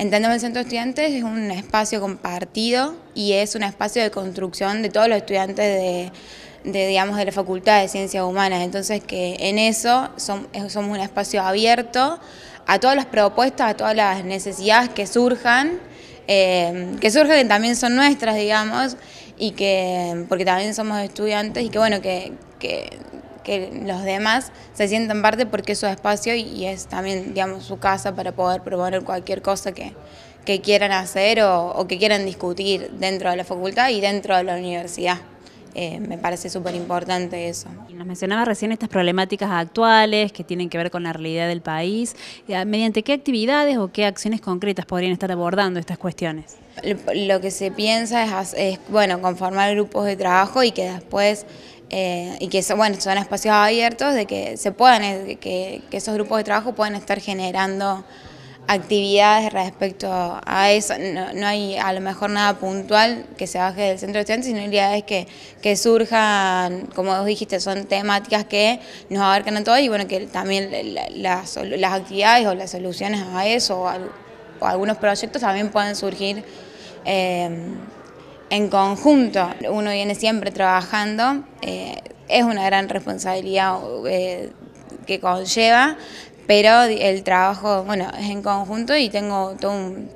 Entendemos el Centro de Estudiantes es un espacio compartido y es un espacio de construcción de todos los estudiantes de, digamos, de la Facultad de Ciencias Humanas. Entonces que en eso eh, somos, un espacio abierto a todas las propuestas, a todas las necesidades que surjan, eh, que surgen también son nuestras, digamos, y que porque también somos estudiantes y que bueno, que que los demás se sientan parte porque es su espacio y es también, digamos, su casa para poder proponer cualquier cosa que, quieran hacer o, que quieran discutir dentro de la facultad y dentro de la universidad. Eh, me parece súper importante eso. Nos mencionaba recién estas problemáticas actuales que tienen que ver con la realidad del país. Eh, ¿Mediante qué actividades o qué acciones concretas podrían estar abordando estas cuestiones? Lo que se piensa es, es bueno, conformar grupos de trabajo y que después eh, y que bueno, son espacios abiertos de que se puedan, eh, que, esos grupos de trabajo puedan estar generando actividades respecto a eso. No, hay a lo mejor nada puntual que se baje del centro de estudiantes, sino ideas que, surjan, como vos dijiste, son temáticas que nos abarcan a todos y bueno, que también las, actividades o las soluciones a eso o, algunos proyectos también pueden surgir. Eh, en conjunto uno viene siempre trabajando, eh, es una gran responsabilidad eh, que conlleva, pero el trabajo bueno, es en conjunto y tengo todo un,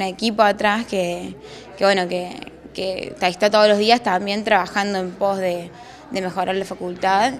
equipo atrás que, bueno, que, que, está todos los días también trabajando en pos de, de mejorar la facultad.